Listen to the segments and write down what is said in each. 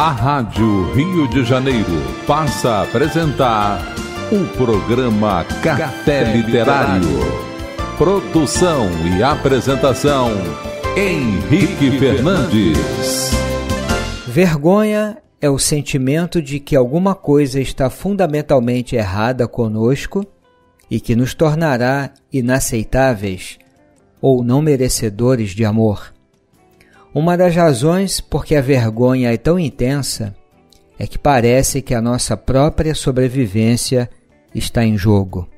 A Rádio Rio de Janeiro passa a apresentar o programa Café Literário. Produção e apresentação Henrique Fernandes. Vergonha é o sentimento de que alguma coisa está fundamentalmente errada conosco e que nos tornará inaceitáveis ou não merecedores de amor. Uma das razões por que a vergonha é tão intensa é que parece que a nossa própria sobrevivência está em jogo.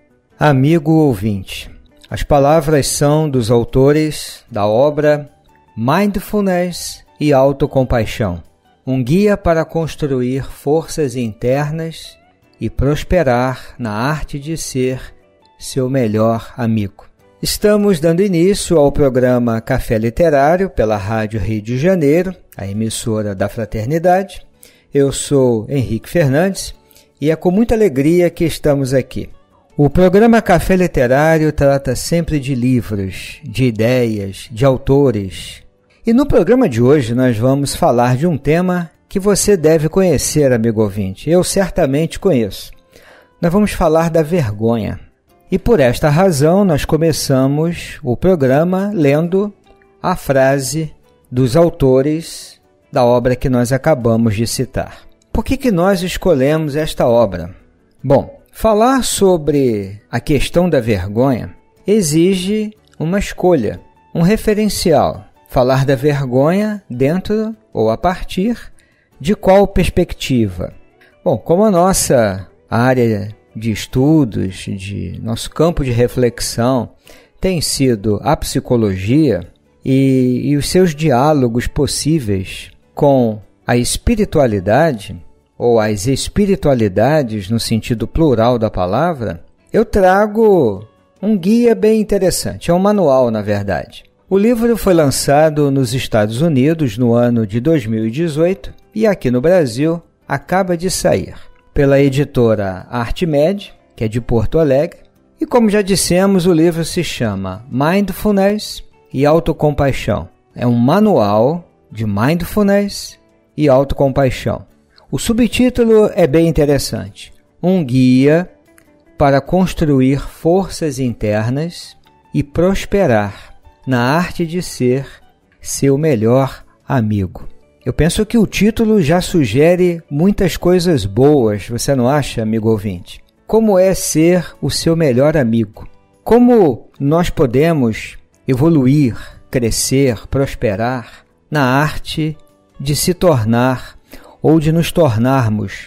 Amigo ouvinte, as palavras são dos autores da obra Mindfulness e Autocompaixão um guia para construir forças internas e prosperar na arte de ser seu melhor amigo. Estamos dando início ao programa Café Literário pela Rádio Rio de Janeiro, a emissora da Fraternidade. Eu sou Henrique Fernandes e é com muita alegria que estamos aqui. O programa Café Literário trata sempre de livros, de ideias, de autores. E no programa de hoje nós vamos falar de um tema que você deve conhecer, amigo ouvinte. Eu certamente conheço. Nós vamos falar da vergonha. E por esta razão nós começamos o programa lendo a frase dos autores da obra que nós acabamos de citar. Por que, que nós escolhemos esta obra? Bom, falar sobre a questão da vergonha exige uma escolha, um referencial. Falar da vergonha dentro ou a partir de qual perspectiva? Bom, como a nossa área de estudos, de nosso campo de reflexão tem sido a psicologia e, e os seus diálogos possíveis com a espiritualidade ou as espiritualidades no sentido plural da palavra, eu trago um guia bem interessante, é um manual, na verdade. O livro foi lançado nos Estados Unidos no ano de 2018 e aqui no Brasil acaba de sair pela editora ArtMed, que é de Porto Alegre. E como já dissemos, o livro se chama Mindfulness e Autocompaixão. É um manual de mindfulness e autocompaixão. O subtítulo é bem interessante: Um guia para construir forças internas e prosperar na arte de ser seu melhor amigo. Eu penso que o título já sugere muitas coisas boas, você não acha, amigo ouvinte? Como é ser o seu melhor amigo? Como nós podemos evoluir, crescer, prosperar na arte de se tornar ou de nos tornarmos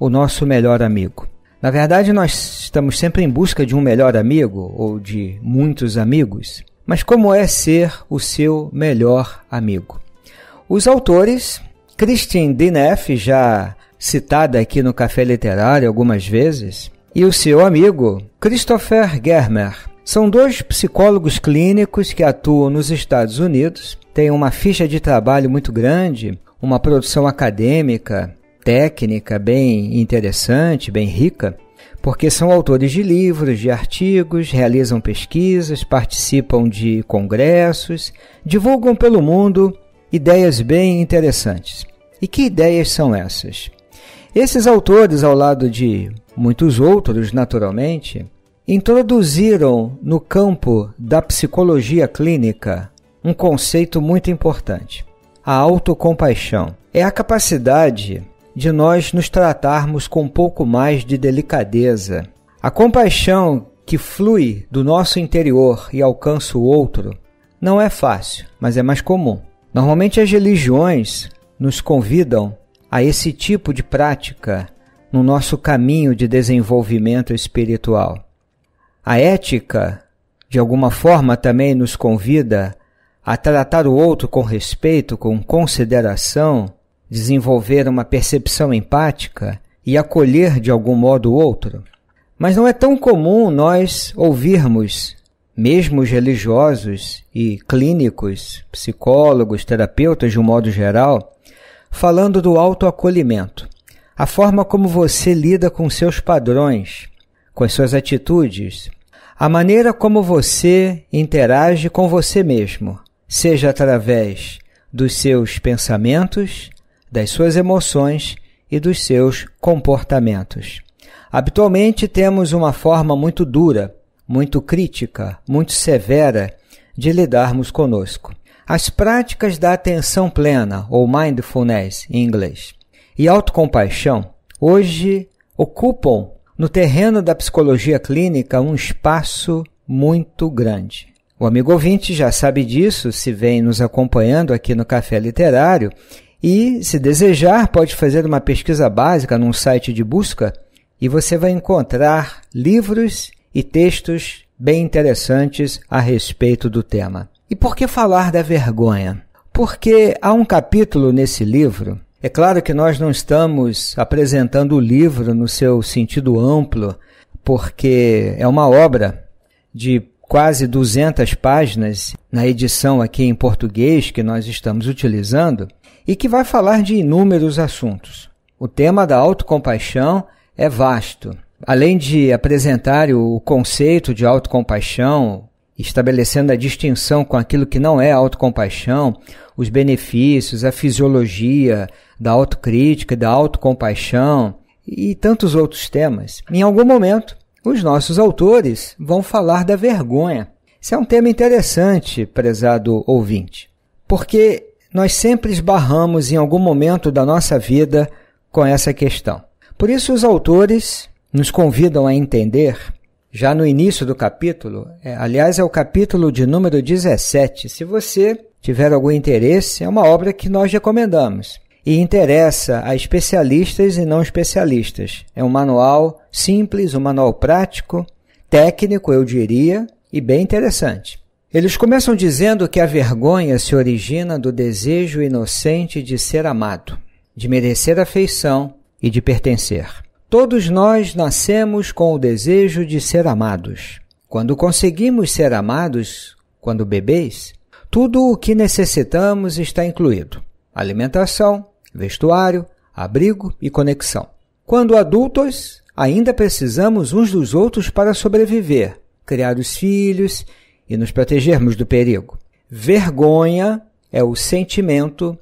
o nosso melhor amigo? Na verdade, nós estamos sempre em busca de um melhor amigo ou de muitos amigos, mas como é ser o seu melhor amigo? Os autores, Christine Dineff, já citada aqui no Café Literário algumas vezes, e o seu amigo Christopher Germer. São dois psicólogos clínicos que atuam nos Estados Unidos, têm uma ficha de trabalho muito grande, uma produção acadêmica, técnica bem interessante, bem rica, porque são autores de livros, de artigos, realizam pesquisas, participam de congressos, divulgam pelo mundo ideias bem interessantes. E que ideias são essas? Esses autores, ao lado de muitos outros, naturalmente, introduziram no campo da psicologia clínica um conceito muito importante: a autocompaixão. É a capacidade de nós nos tratarmos com um pouco mais de delicadeza. A compaixão que flui do nosso interior e alcança o outro não é fácil, mas é mais comum. Normalmente as religiões nos convidam a esse tipo de prática no nosso caminho de desenvolvimento espiritual. A ética, de alguma forma, também nos convida a tratar o outro com respeito, com consideração, desenvolver uma percepção empática e acolher de algum modo o outro. Mas não é tão comum nós ouvirmos mesmo os religiosos e clínicos, psicólogos, terapeutas de um modo geral, falando do autoacolhimento, a forma como você lida com seus padrões, com as suas atitudes, a maneira como você interage com você mesmo, seja através dos seus pensamentos, das suas emoções e dos seus comportamentos. Habitualmente temos uma forma muito dura muito crítica, muito severa de lidarmos conosco. As práticas da atenção plena, ou mindfulness em inglês, e autocompaixão, hoje ocupam no terreno da psicologia clínica um espaço muito grande. O amigo ouvinte já sabe disso, se vem nos acompanhando aqui no Café Literário, e, se desejar, pode fazer uma pesquisa básica num site de busca e você vai encontrar livros e textos bem interessantes a respeito do tema. E por que falar da vergonha? Porque há um capítulo nesse livro. É claro que nós não estamos apresentando o livro no seu sentido amplo, porque é uma obra de quase 200 páginas na edição aqui em português que nós estamos utilizando e que vai falar de inúmeros assuntos. O tema da autocompaixão é vasto Além de apresentar o conceito de autocompaixão, estabelecendo a distinção com aquilo que não é autocompaixão, os benefícios, a fisiologia da autocrítica, da autocompaixão e tantos outros temas, em algum momento os nossos autores vão falar da vergonha. Isso é um tema interessante, prezado ouvinte, porque nós sempre esbarramos em algum momento da nossa vida com essa questão. Por isso, os autores nos convidam a entender, já no início do capítulo, é, aliás, é o capítulo de número 17. Se você tiver algum interesse, é uma obra que nós recomendamos e interessa a especialistas e não especialistas. É um manual simples, um manual prático, técnico, eu diria, e bem interessante. Eles começam dizendo que a vergonha se origina do desejo inocente de ser amado, de merecer afeição e de pertencer. Todos nós nascemos com o desejo de ser amados. Quando conseguimos ser amados, quando bebês, tudo o que necessitamos está incluído: alimentação, vestuário, abrigo e conexão. Quando adultos, ainda precisamos uns dos outros para sobreviver, criar os filhos e nos protegermos do perigo. Vergonha é o sentimento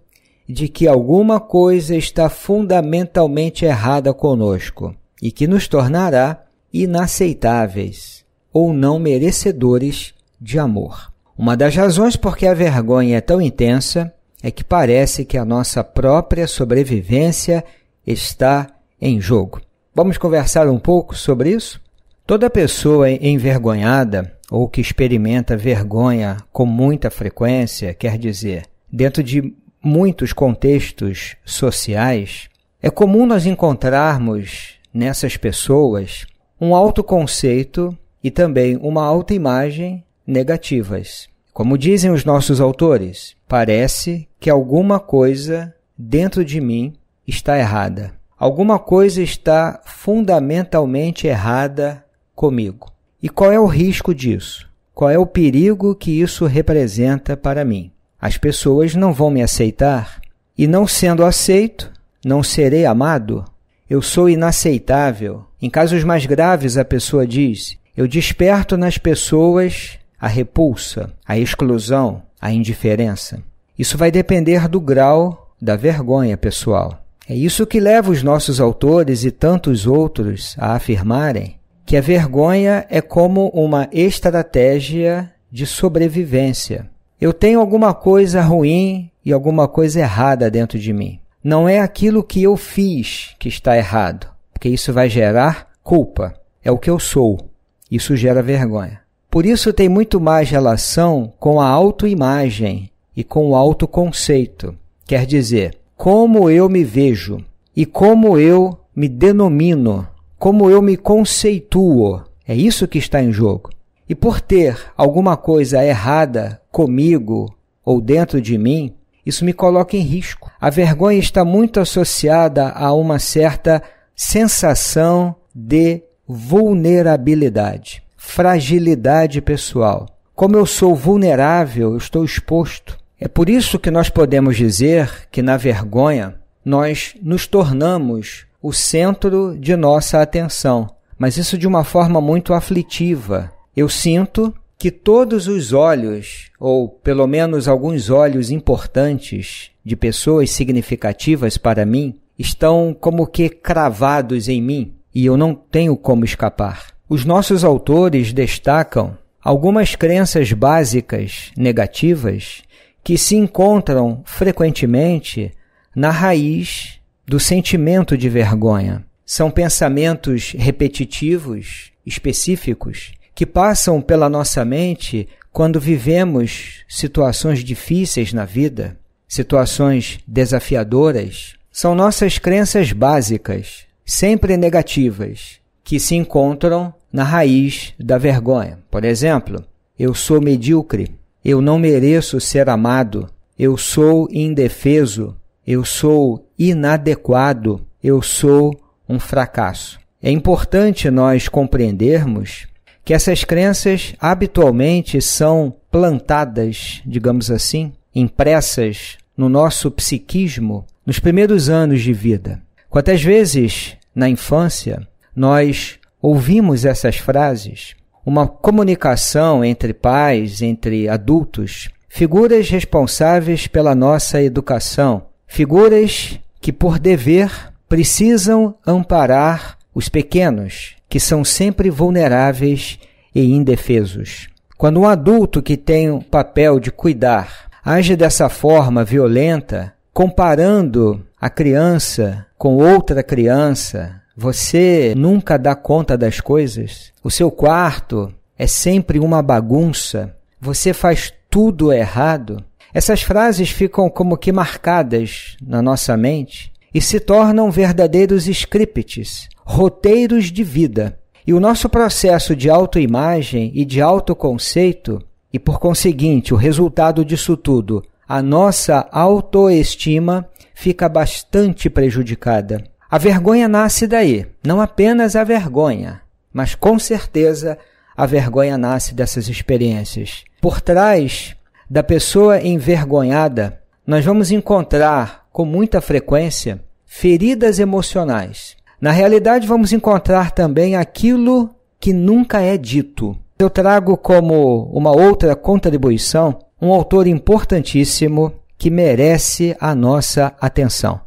de que alguma coisa está fundamentalmente errada conosco e que nos tornará inaceitáveis ou não merecedores de amor. Uma das razões por que a vergonha é tão intensa é que parece que a nossa própria sobrevivência está em jogo. Vamos conversar um pouco sobre isso? Toda pessoa envergonhada ou que experimenta vergonha com muita frequência, quer dizer, dentro de muitos contextos sociais, é comum nós encontrarmos nessas pessoas um autoconceito e também uma autoimagem negativas. Como dizem os nossos autores, parece que alguma coisa dentro de mim está errada. Alguma coisa está fundamentalmente errada comigo. E qual é o risco disso? Qual é o perigo que isso representa para mim? As pessoas não vão me aceitar. E não sendo aceito, não serei amado. Eu sou inaceitável. Em casos mais graves, a pessoa diz: Eu desperto nas pessoas a repulsa, a exclusão, a indiferença. Isso vai depender do grau da vergonha pessoal. É isso que leva os nossos autores e tantos outros a afirmarem que a vergonha é como uma estratégia de sobrevivência. Eu tenho alguma coisa ruim e alguma coisa errada dentro de mim. Não é aquilo que eu fiz que está errado, porque isso vai gerar culpa. É o que eu sou. Isso gera vergonha. Por isso tem muito mais relação com a autoimagem e com o autoconceito. Quer dizer, como eu me vejo e como eu me denomino, como eu me conceituo. É isso que está em jogo. E por ter alguma coisa errada comigo ou dentro de mim, isso me coloca em risco. A vergonha está muito associada a uma certa sensação de vulnerabilidade, fragilidade pessoal. Como eu sou vulnerável, eu estou exposto. É por isso que nós podemos dizer que na vergonha nós nos tornamos o centro de nossa atenção, mas isso de uma forma muito aflitiva. Eu sinto que todos os olhos, ou pelo menos alguns olhos importantes de pessoas significativas para mim, estão como que cravados em mim e eu não tenho como escapar. Os nossos autores destacam algumas crenças básicas negativas que se encontram frequentemente na raiz do sentimento de vergonha. São pensamentos repetitivos, específicos, que passam pela nossa mente quando vivemos situações difíceis na vida, situações desafiadoras, são nossas crenças básicas, sempre negativas, que se encontram na raiz da vergonha. Por exemplo, eu sou medíocre, eu não mereço ser amado, eu sou indefeso, eu sou inadequado, eu sou um fracasso. É importante nós compreendermos que essas crenças habitualmente são plantadas, digamos assim, impressas no nosso psiquismo nos primeiros anos de vida. Quantas vezes na infância nós ouvimos essas frases? Uma comunicação entre pais, entre adultos, figuras responsáveis pela nossa educação, figuras que, por dever, precisam amparar os pequenos, que são sempre vulneráveis e indefesos. Quando um adulto que tem o papel de cuidar age dessa forma violenta, comparando a criança com outra criança, você nunca dá conta das coisas, o seu quarto é sempre uma bagunça, você faz tudo errado. Essas frases ficam como que marcadas na nossa mente e se tornam verdadeiros scripts, roteiros de vida. E o nosso processo de autoimagem e de autoconceito, e por conseguinte o resultado disso tudo, a nossa autoestima, fica bastante prejudicada. A vergonha nasce daí, não apenas a vergonha, mas com certeza a vergonha nasce dessas experiências. Por trás da pessoa envergonhada, nós vamos encontrar com muita frequência, feridas emocionais. Na realidade, vamos encontrar também aquilo que nunca é dito. Eu trago como uma outra contribuição um autor importantíssimo que merece a nossa atenção.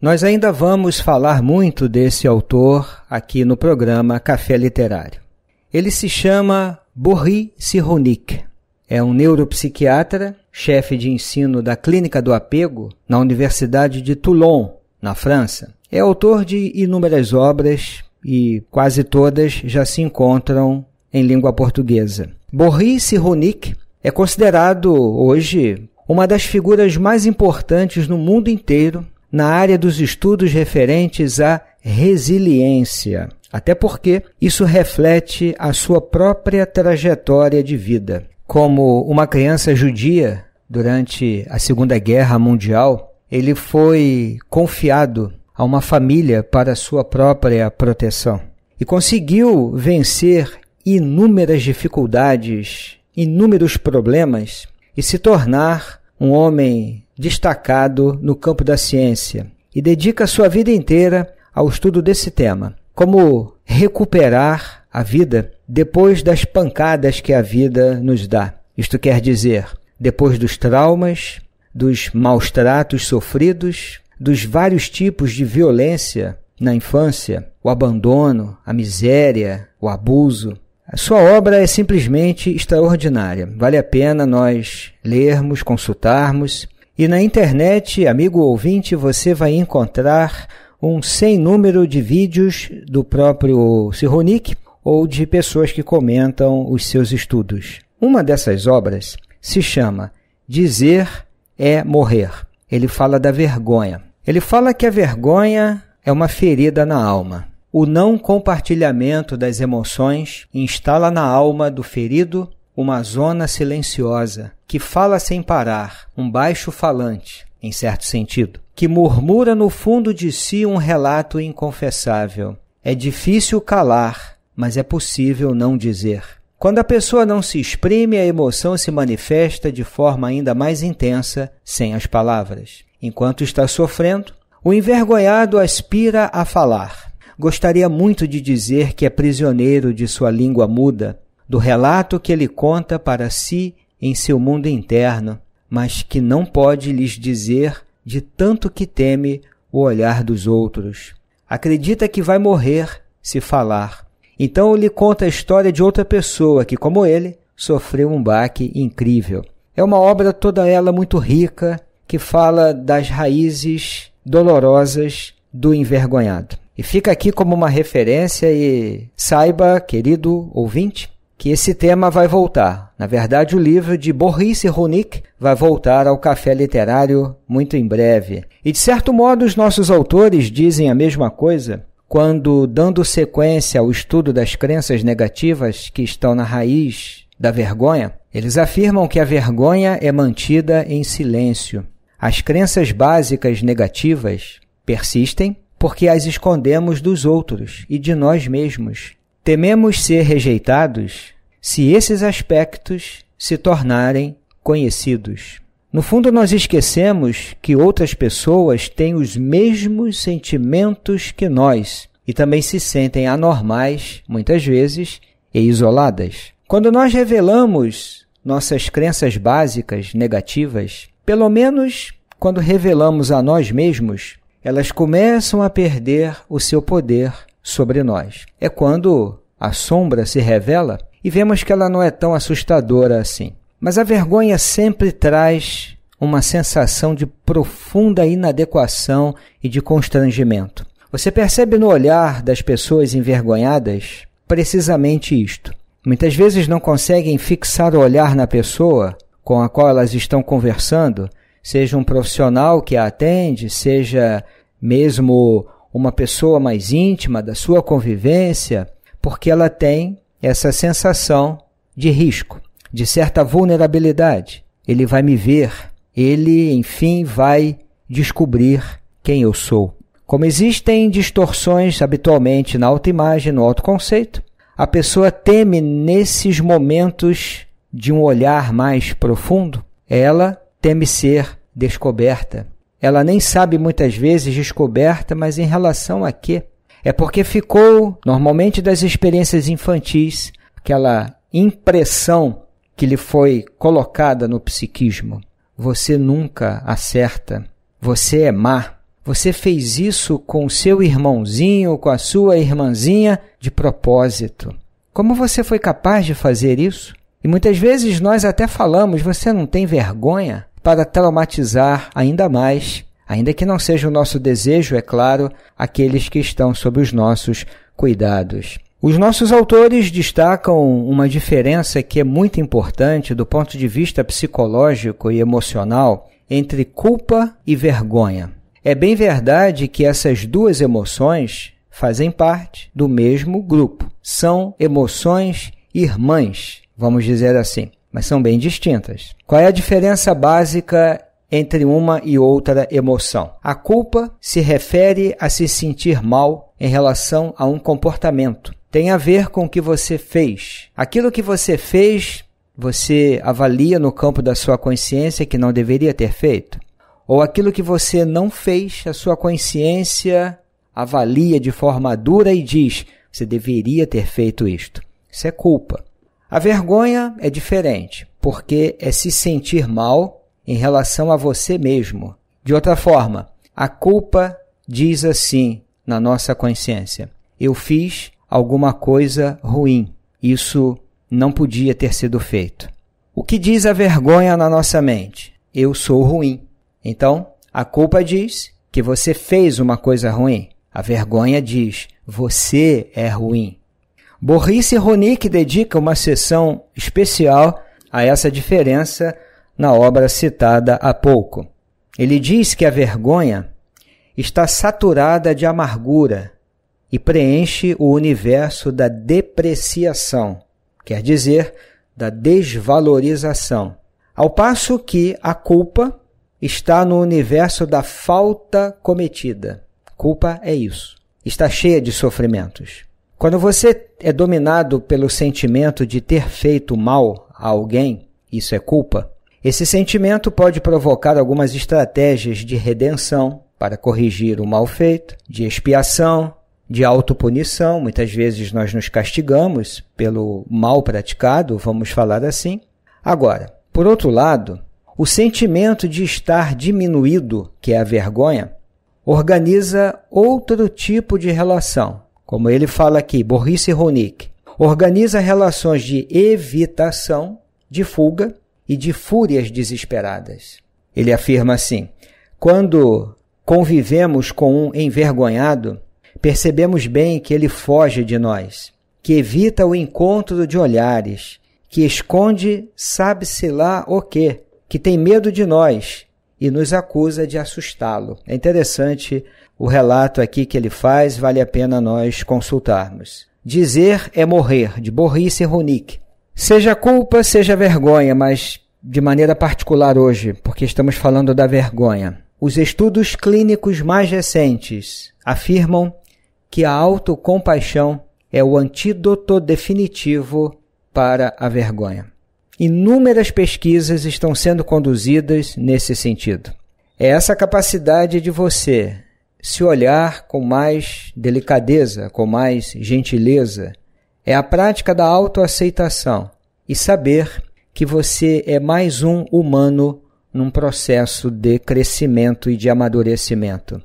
Nós ainda vamos falar muito desse autor aqui no programa Café Literário. Ele se chama Borri Sironik. É um neuropsiquiatra chefe de ensino da Clínica do Apego, na Universidade de Toulon, na França. É autor de inúmeras obras e quase todas já se encontram em língua portuguesa. Boris Cyrulnik é considerado hoje uma das figuras mais importantes no mundo inteiro na área dos estudos referentes à resiliência, até porque isso reflete a sua própria trajetória de vida como uma criança judia durante a Segunda Guerra Mundial, ele foi confiado a uma família para sua própria proteção e conseguiu vencer inúmeras dificuldades, inúmeros problemas e se tornar um homem destacado no campo da ciência e dedica sua vida inteira ao estudo desse tema, como recuperar a vida depois das pancadas que a vida nos dá. Isto quer dizer, depois dos traumas, dos maus tratos sofridos, dos vários tipos de violência na infância, o abandono, a miséria, o abuso. A sua obra é simplesmente extraordinária. Vale a pena nós lermos, consultarmos. E na internet, amigo ouvinte, você vai encontrar um sem número de vídeos do próprio Cyrulnik, ou de pessoas que comentam os seus estudos. Uma dessas obras se chama Dizer é Morrer. Ele fala da vergonha. Ele fala que a vergonha é uma ferida na alma. O não compartilhamento das emoções instala na alma do ferido uma zona silenciosa que fala sem parar, um baixo-falante, em certo sentido, que murmura no fundo de si um relato inconfessável. É difícil calar mas é possível não dizer. Quando a pessoa não se exprime, a emoção se manifesta de forma ainda mais intensa sem as palavras. Enquanto está sofrendo, o envergonhado aspira a falar. Gostaria muito de dizer que é prisioneiro de sua língua muda, do relato que ele conta para si em seu mundo interno, mas que não pode lhes dizer de tanto que teme o olhar dos outros. Acredita que vai morrer se falar então ele conta a história de outra pessoa que, como ele, sofreu um baque incrível. É uma obra toda ela muito rica, que fala das raízes dolorosas do envergonhado. E fica aqui como uma referência e saiba, querido ouvinte, que esse tema vai voltar. Na verdade, o livro de Boris Ronick vai voltar ao café literário muito em breve. E de certo modo, os nossos autores dizem a mesma coisa quando, dando sequência ao estudo das crenças negativas que estão na raiz da vergonha, eles afirmam que a vergonha é mantida em silêncio. As crenças básicas negativas persistem porque as escondemos dos outros e de nós mesmos. Tememos ser rejeitados se esses aspectos se tornarem conhecidos. No fundo, nós esquecemos que outras pessoas têm os mesmos sentimentos que nós e também se sentem anormais, muitas vezes, e isoladas. Quando nós revelamos nossas crenças básicas negativas, pelo menos quando revelamos a nós mesmos, elas começam a perder o seu poder sobre nós. É quando a sombra se revela e vemos que ela não é tão assustadora assim. Mas a vergonha sempre traz uma sensação de profunda inadequação e de constrangimento. Você percebe no olhar das pessoas envergonhadas precisamente isto. Muitas vezes não conseguem fixar o olhar na pessoa com a qual elas estão conversando, seja um profissional que a atende, seja mesmo uma pessoa mais íntima da sua convivência, porque ela tem essa sensação de risco de certa vulnerabilidade. Ele vai me ver, ele, enfim, vai descobrir quem eu sou. Como existem distorções habitualmente na autoimagem, no autoconceito, a pessoa teme nesses momentos de um olhar mais profundo, ela teme ser descoberta. Ela nem sabe muitas vezes descoberta, mas em relação a quê? É porque ficou, normalmente das experiências infantis, aquela impressão que lhe foi colocada no psiquismo. Você nunca acerta. Você é má. Você fez isso com seu irmãozinho, com a sua irmãzinha, de propósito. Como você foi capaz de fazer isso? E muitas vezes nós até falamos, você não tem vergonha para traumatizar ainda mais, ainda que não seja o nosso desejo, é claro, aqueles que estão sob os nossos cuidados. Os nossos autores destacam uma diferença que é muito importante do ponto de vista psicológico e emocional entre culpa e vergonha. É bem verdade que essas duas emoções fazem parte do mesmo grupo. São emoções irmãs, vamos dizer assim, mas são bem distintas. Qual é a diferença básica entre uma e outra emoção? A culpa se refere a se sentir mal em relação a um comportamento tem a ver com o que você fez. Aquilo que você fez, você avalia no campo da sua consciência que não deveria ter feito? Ou aquilo que você não fez, a sua consciência avalia de forma dura e diz: você deveria ter feito isto. Isso é culpa. A vergonha é diferente, porque é se sentir mal em relação a você mesmo. De outra forma, a culpa diz assim na nossa consciência: eu fiz alguma coisa ruim. Isso não podia ter sido feito. O que diz a vergonha na nossa mente? Eu sou ruim. Então, a culpa diz que você fez uma coisa ruim. A vergonha diz você é ruim. Borrice Ronick dedica uma sessão especial a essa diferença na obra citada há pouco. Ele diz que a vergonha está saturada de amargura, e preenche o universo da depreciação, quer dizer, da desvalorização. Ao passo que a culpa está no universo da falta cometida. Culpa é isso. Está cheia de sofrimentos. Quando você é dominado pelo sentimento de ter feito mal a alguém, isso é culpa. Esse sentimento pode provocar algumas estratégias de redenção para corrigir o mal feito, de expiação, de autopunição. Muitas vezes nós nos castigamos pelo mal praticado, vamos falar assim. Agora, por outro lado, o sentimento de estar diminuído, que é a vergonha, organiza outro tipo de relação. Como ele fala aqui, Boris Ronick, organiza relações de evitação, de fuga e de fúrias desesperadas. Ele afirma assim: quando convivemos com um envergonhado, percebemos bem que ele foge de nós, que evita o encontro de olhares, que esconde sabe-se lá o quê, que tem medo de nós e nos acusa de assustá-lo. É interessante o relato aqui que ele faz, vale a pena nós consultarmos. Dizer é morrer, de Boris Ronick. Seja culpa, seja vergonha, mas de maneira particular hoje, porque estamos falando da vergonha. Os estudos clínicos mais recentes afirmam que a autocompaixão é o antídoto definitivo para a vergonha. Inúmeras pesquisas estão sendo conduzidas nesse sentido. É essa capacidade de você se olhar com mais delicadeza, com mais gentileza, é a prática da autoaceitação e saber que você é mais um humano num processo de crescimento e de amadurecimento.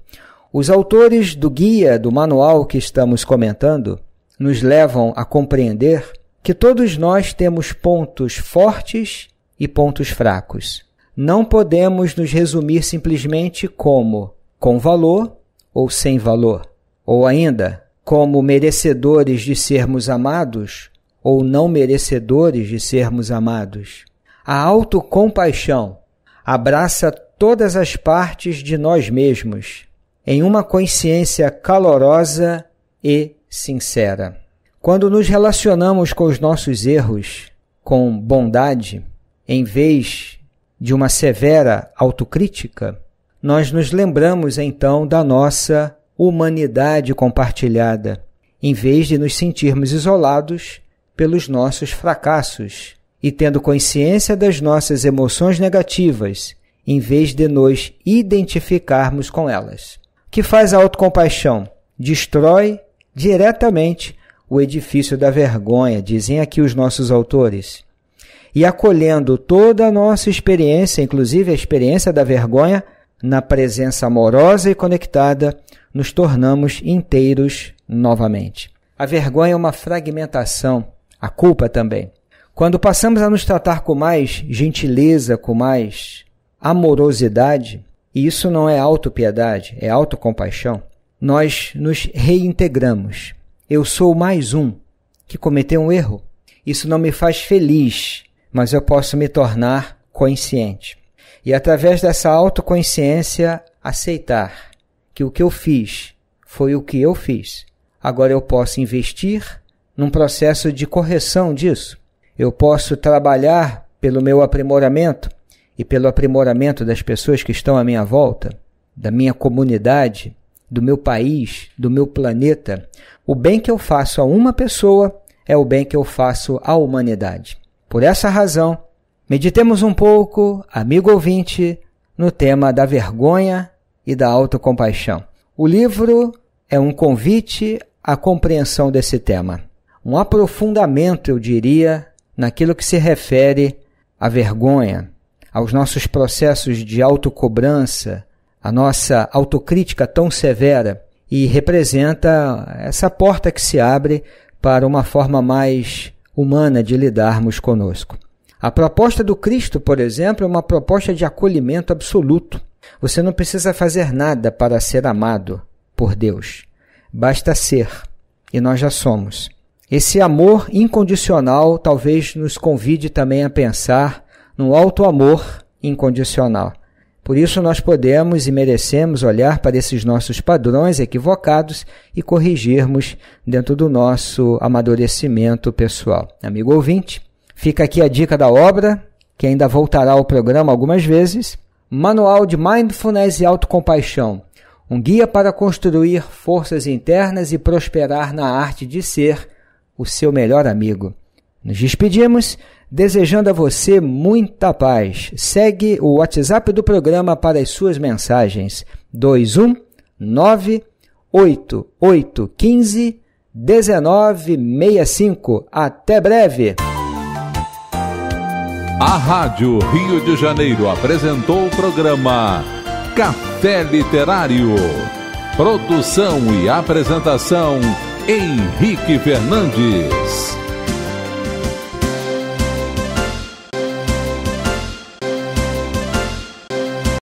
Os autores do guia, do manual que estamos comentando, nos levam a compreender que todos nós temos pontos fortes e pontos fracos. Não podemos nos resumir simplesmente como com valor ou sem valor, ou ainda como merecedores de sermos amados ou não merecedores de sermos amados. A autocompaixão abraça todas as partes de nós mesmos, em uma consciência calorosa e sincera. Quando nos relacionamos com os nossos erros com bondade, em vez de uma severa autocrítica, nós nos lembramos então da nossa humanidade compartilhada, em vez de nos sentirmos isolados pelos nossos fracassos e tendo consciência das nossas emoções negativas, em vez de nos identificarmos com elas que faz a autocompaixão? Destrói diretamente o edifício da vergonha, dizem aqui os nossos autores. E acolhendo toda a nossa experiência, inclusive a experiência da vergonha, na presença amorosa e conectada, nos tornamos inteiros novamente. A vergonha é uma fragmentação, a culpa também. Quando passamos a nos tratar com mais gentileza, com mais amorosidade, e isso não é autopiedade, é autocompaixão. Nós nos reintegramos. Eu sou mais um que cometeu um erro. Isso não me faz feliz, mas eu posso me tornar consciente. E através dessa autoconsciência, aceitar que o que eu fiz foi o que eu fiz. Agora eu posso investir num processo de correção disso. Eu posso trabalhar pelo meu aprimoramento, e pelo aprimoramento das pessoas que estão à minha volta, da minha comunidade, do meu país, do meu planeta, o bem que eu faço a uma pessoa é o bem que eu faço à humanidade. Por essa razão, meditemos um pouco, amigo ouvinte, no tema da vergonha e da autocompaixão. O livro é um convite à compreensão desse tema, um aprofundamento, eu diria, naquilo que se refere à vergonha, aos nossos processos de autocobrança, a nossa autocrítica tão severa e representa essa porta que se abre para uma forma mais humana de lidarmos conosco. A proposta do Cristo, por exemplo, é uma proposta de acolhimento absoluto. Você não precisa fazer nada para ser amado por Deus. Basta ser, e nós já somos. Esse amor incondicional talvez nos convide também a pensar num alto amor incondicional. Por isso, nós podemos e merecemos olhar para esses nossos padrões equivocados e corrigirmos dentro do nosso amadurecimento pessoal. Amigo ouvinte, fica aqui a dica da obra, que ainda voltará ao programa algumas vezes: Manual de Mindfulness e Autocompaixão um guia para construir forças internas e prosperar na arte de ser o seu melhor amigo. Nos despedimos desejando a você muita paz. Segue o WhatsApp do programa para as suas mensagens: 219 8815 1965. Até breve! A Rádio Rio de Janeiro apresentou o programa Café Literário. Produção e apresentação Henrique Fernandes.